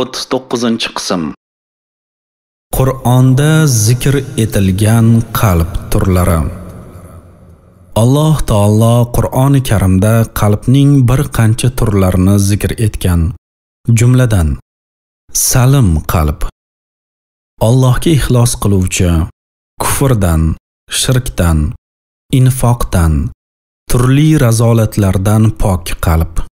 39 qism Qur'onda zikr etilgan qalb turlari Alloh taolo Qur'oni Karimda qalbning bir qancha turlarini zikr etgan. Jumladan salim qalb Allohga ixlos qiluvchi, kufrdan, shirkdan, infoqdan, turli razolatlardan pok qalb.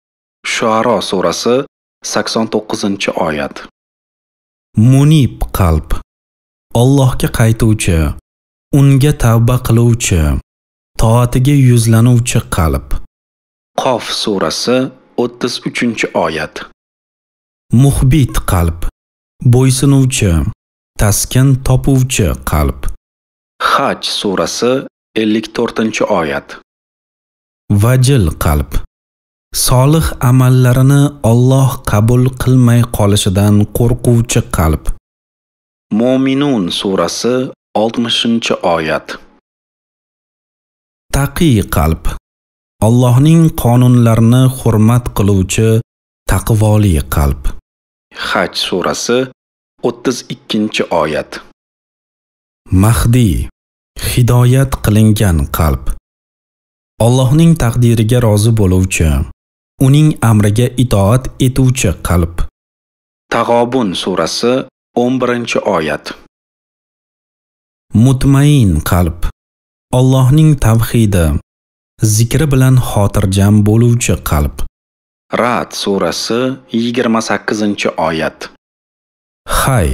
Shuaro surasi sakson to'qqizinchi oyat munib qalb Allohga qaytuvchi unga tavba qiluvchi toatiga yuzlanuvchi qalb qof surasi 33 oyat muhbit qalb bo'ysunuvchi taskin topuvchi qalb haj surasi 54 oyat vajil qalb solih amallarini Alloh qabul qilmay qolishidan qo'rquvchi qalb. Mu'minun surasi 60-oyat. Taqi qalb Allohning qonunlarini hurmat qiluvchi taqvoli qalb. Haj surasi 32-oyat. Mahdi hidoyat qilingan qalb Allohning taqdiriga rozi bo'luvchi uning amriga itoat etuvchi qalb. Tag'obun surasi 11-oyat. Mutmain qalb Allohning tavhidi, zikri bilan xotirjam bo'luvchi qalb. Ra'd surasi 28-oyat. Hay,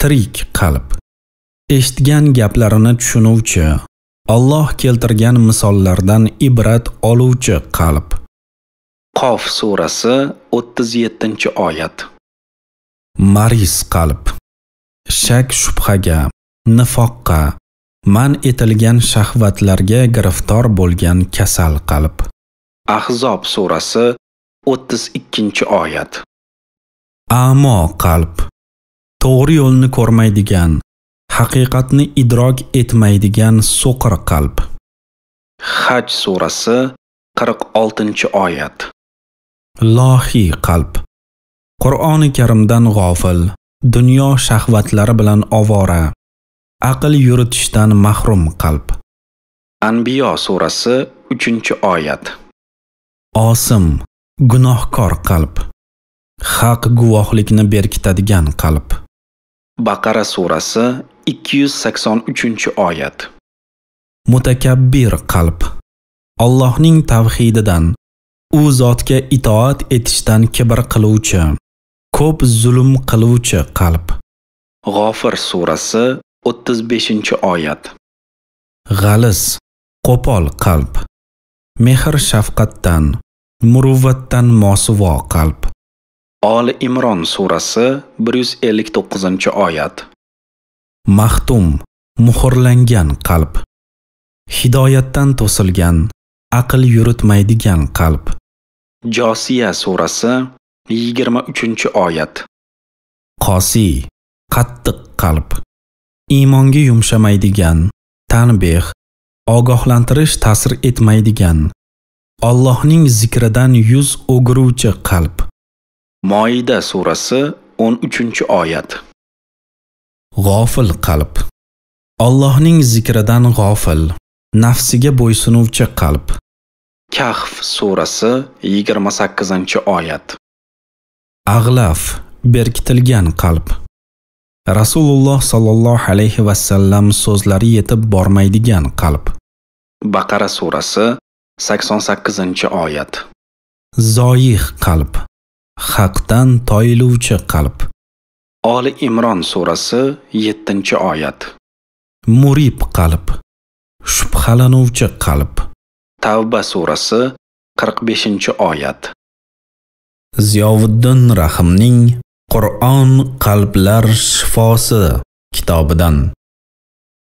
tirik qalb. Eshitgan gaplarini tushunuvchi, Alloh keltirgan misollardan ibrat oluvchi qalb. Qof surasi 37-oyat. Maris qalb shak shubhaga, nifoqqa, man etilgan shahvatlarga giriftor bo'lgan kasal qalb. Ahzob surasi 32-oyat. Amo qalb to'g'ri yo'lni ko'rmaydigan, haqiqatni idrok etmaydigan so'qir qalb. Haj surasi 46 oyat. Lohi qalb Qur'oni Karimdan g'ofil, dunyo shahvatlari bilan ovora, aql yuritishdan mahrum qalb. Anbiyo surasi 3-oyat. Osim, gunohkor qalb. Haq guvohlikni berkitadigan qalb. Baqara surasi 283-oyat. Mutakabbir qalb. Allohning tavhididan u zotga itoat etishdan kibr qiluvchi ko'p zulm qiluvchi qalb g'ofir surasi 35 oyat g'aliz qo'pol qalb mehr shafqatdan muruvvatdan mosuvo qalb oli imron surasi 159 oyat maxtum muhrlangan qalb hidoyatdan to'silgan aql yuritmaydigan qalb josiya surasi 23 oyat qosi qattiq qalb iymonga yumshamaydigan tanbeh ogohlantirish ta'sir etmaydigan Allohning zikridan yuz o'giruvchi qalb moida surasi 13 oyat g'ofil qalb Allohning zikridan g'ofil Nafsiga bo'ysunuvchi qalb. Kahf surasi 28-oyat. Ag'laf berkitilgan qalb. Rasululloh sollallohu alayhi vasallam sallam so'zlari yetib bormaydigan qalb. Baqara surasi 88-oyat. Zoyih qalb. Haqdan toyiluvchi qalb. Oli Imron surasi 7-oyat. Murib qalb. shubhalanuvchi qalb tavba surasi 45 oyat ziyoviddin rahimning qur'on qalblar shifosi kitobidan